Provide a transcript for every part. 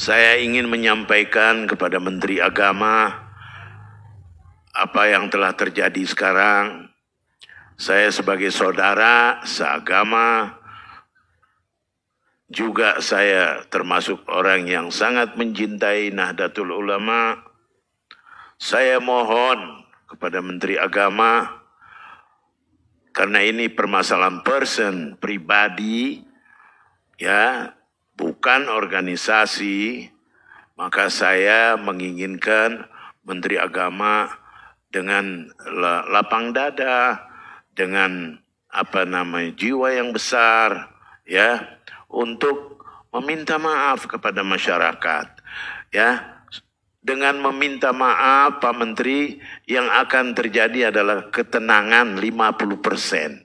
Saya ingin menyampaikan kepada Menteri Agama apa yang telah terjadi sekarang. Saya sebagai saudara seagama juga saya termasuk orang yang sangat mencintai Nahdlatul Ulama. Saya mohon kepada Menteri Agama karena ini permasalahan person pribadi ya bukan organisasi, maka saya menginginkan Menteri Agama dengan lapang dada, dengan apa namanya jiwa yang besar, ya, untuk meminta maaf kepada masyarakat, ya. Dengan meminta maaf Pak Menteri yang akan terjadi adalah ketenangan 50 persen.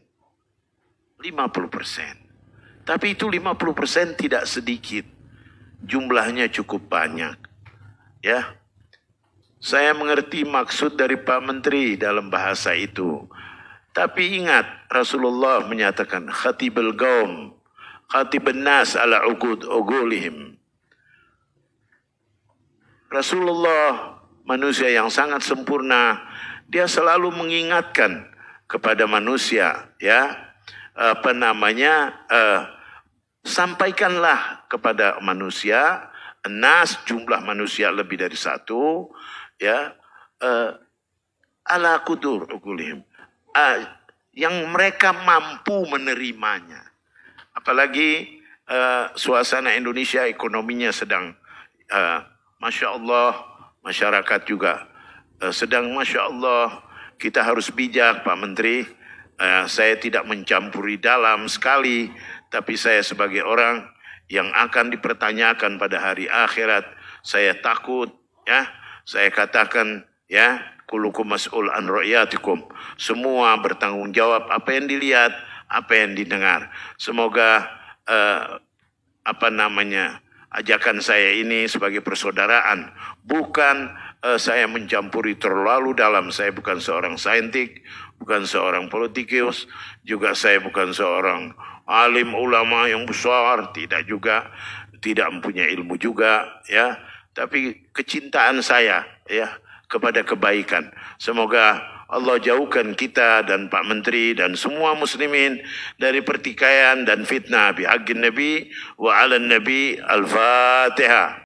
50 persen. Tapi itu 50% tidak sedikit. Jumlahnya cukup banyak. Ya. Saya mengerti maksud dari Pak Menteri dalam bahasa itu. Tapi ingat Rasulullah menyatakan khatibul gaum khatibun nas ala uqud ugulihim. Rasulullah manusia yang sangat sempurna, dia selalu mengingatkan kepada manusia ya apa namanya uh, Sampaikanlah kepada manusia, nas jumlah manusia lebih dari satu, ya, eh, ala kudur ukulihim. Uh, yang mereka mampu menerimanya. Apalagi uh, suasana Indonesia ekonominya sedang, uh, Masya Allah, masyarakat juga uh, sedang Masya Allah, kita harus bijak Pak Menteri. Uh, saya tidak mencampuri dalam sekali tapi saya sebagai orang yang akan dipertanyakan pada hari akhirat, saya takut ya. Saya katakan ya, kulukum mas'ul an ru'yatikum. Semua bertanggung jawab apa yang dilihat, apa yang didengar. Semoga eh, apa namanya? ajakan saya ini sebagai persaudaraan, bukan uh, saya mencampuri terlalu dalam. Saya bukan seorang saintik, bukan seorang politikus, juga saya bukan seorang alim ulama yang besar, tidak juga tidak mempunyai ilmu juga, ya. Tapi kecintaan saya ya kepada kebaikan. Semoga Allah jauhkan kita dan Pak Menteri dan semua muslimin dari pertikaian dan fitnah bi Nabi wa ala Nabi Al-Fatihah.